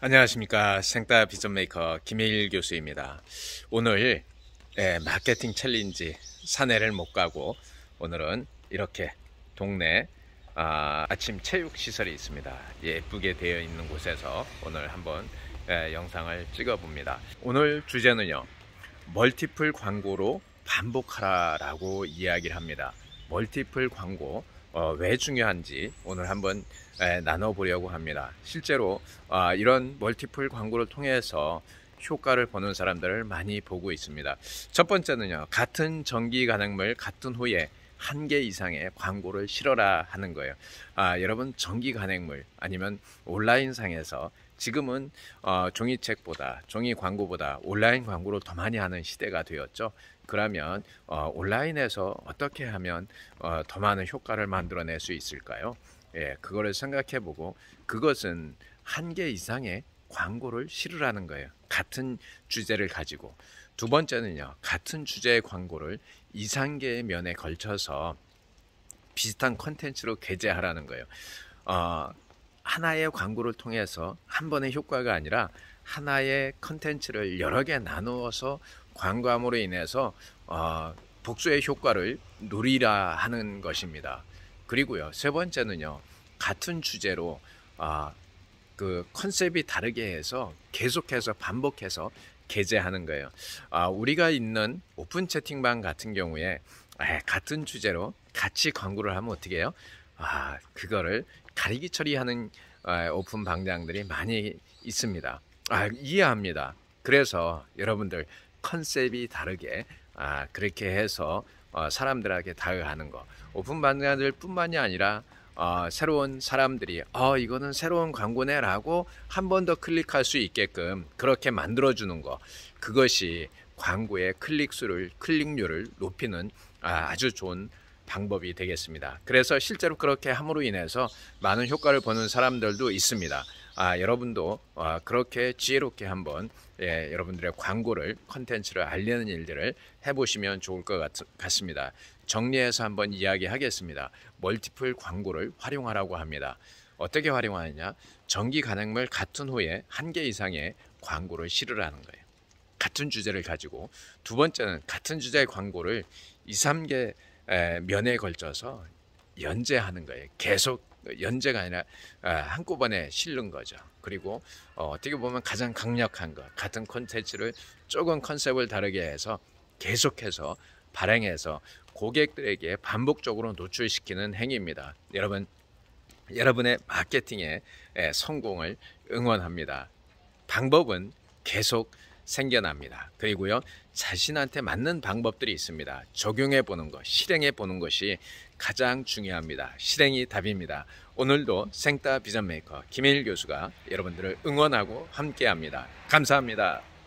안녕하십니까 생따 비전 메이커 김일 교수입니다. 오늘 예, 마케팅 챌린지 사내를 못 가고 오늘은 이렇게 동네 아, 아침 체육 시설이 있습니다. 예쁘게 되어 있는 곳에서 오늘 한번 예, 영상을 찍어 봅니다. 오늘 주제는요 멀티플 광고로 반복하라라고 이야기를 합니다. 멀티플 광고 어, 왜 중요한지 오늘 한번 나눠보려고 합니다. 실제로 아, 이런 멀티플 광고를 통해서 효과를 보는 사람들을 많이 보고 있습니다. 첫 번째는요, 같은 전기 가능물 같은 후에 한개 이상의 광고를 실어라 하는 거예요. 아, 여러분 전기 간행물 아니면 온라인 상에서 지금은 어, 종이책보다 종이 광고보다 온라인 광고를 더 많이 하는 시대가 되었죠. 그러면 어, 온라인에서 어떻게 하면 어, 더 많은 효과를 만들어낼 수 있을까요? 예, 그거를 생각해보고 그것은 한 개 이상의 광고를 실으라는 거예요. 같은 주제를 가지고. 두 번째는요. 같은 주제의 광고를 이 3개의 면에 걸쳐서 비슷한 컨텐츠로 게재하라는 거예요. 어, 하나의 광고를 통해서 한 번의 효과가 아니라 하나의 컨텐츠를 여러 개 나누어서 광고함으로 인해서 어, 복수의 효과를 누리라 하는 것입니다. 그리고요. 세 번째는요. 같은 주제로 어, 그 컨셉이 다르게 해서 계속해서 반복해서 게재하는 거예요. 아, 우리가 있는 오픈 채팅방 같은 경우에 에, 같은 주제로 같이 광고를 하면 어떻게 해요? 아, 그거를 가리기 처리하는 에, 오픈 방장들이 많이 있습니다. 아, 이해합니다. 그래서 여러분들 컨셉이 다르게 아, 그렇게 해서 어, 사람들에게 다가가는 거 오픈 방장들 뿐만이 아니라 어, 새로운 사람들이 어, 이거는 새로운 광고네라고 한 번 더 클릭할 수 있게끔 그렇게 만들어주는 거 그것이 광고의 클릭수를 클릭률을 높이는 아, 아주 좋은 방법이 되겠습니다. 그래서 실제로 그렇게 함으로 인해서 많은 효과를 보는 사람들도 있습니다. 아, 여러분도 아, 그렇게 지혜롭게 한번 예, 여러분들의 광고를 컨텐츠를 알리는 일들을 해보시면 좋을 것 같, 같습니다. 정리해서 한번 이야기하겠습니다. 멀티플 광고를 활용하라고 합니다. 어떻게 활용하느냐? 전기 간행물 같은 후에 한 개 이상의 광고를 실으라는 거예요. 같은 주제를 가지고 두 번째는 같은 주제의 광고를 2, 3개 면에 걸쳐서 연재하는 거예요. 계속 연재가 아니라 아, 한꺼번에 실는 거죠. 그리고 어, 어떻게 보면 가장 강력한 것 같은 콘텐츠를 조금 컨셉을 다르게 해서 계속해서 발행해서 고객들에게 반복적으로 노출시키는 행위입니다. 여러분 여러분의 마케팅에 성공을 응원합니다. 방법은 계속 생겨납니다. 그리고요, 자신한테 맞는 방법들이 있습니다. 적용해 보는 것, 실행해 보는 것이 가장 중요합니다. 실행이 답입니다. 오늘도 생따 비전메이커 김일 교수가 여러분들을 응원하고 함께 합니다. 감사합니다.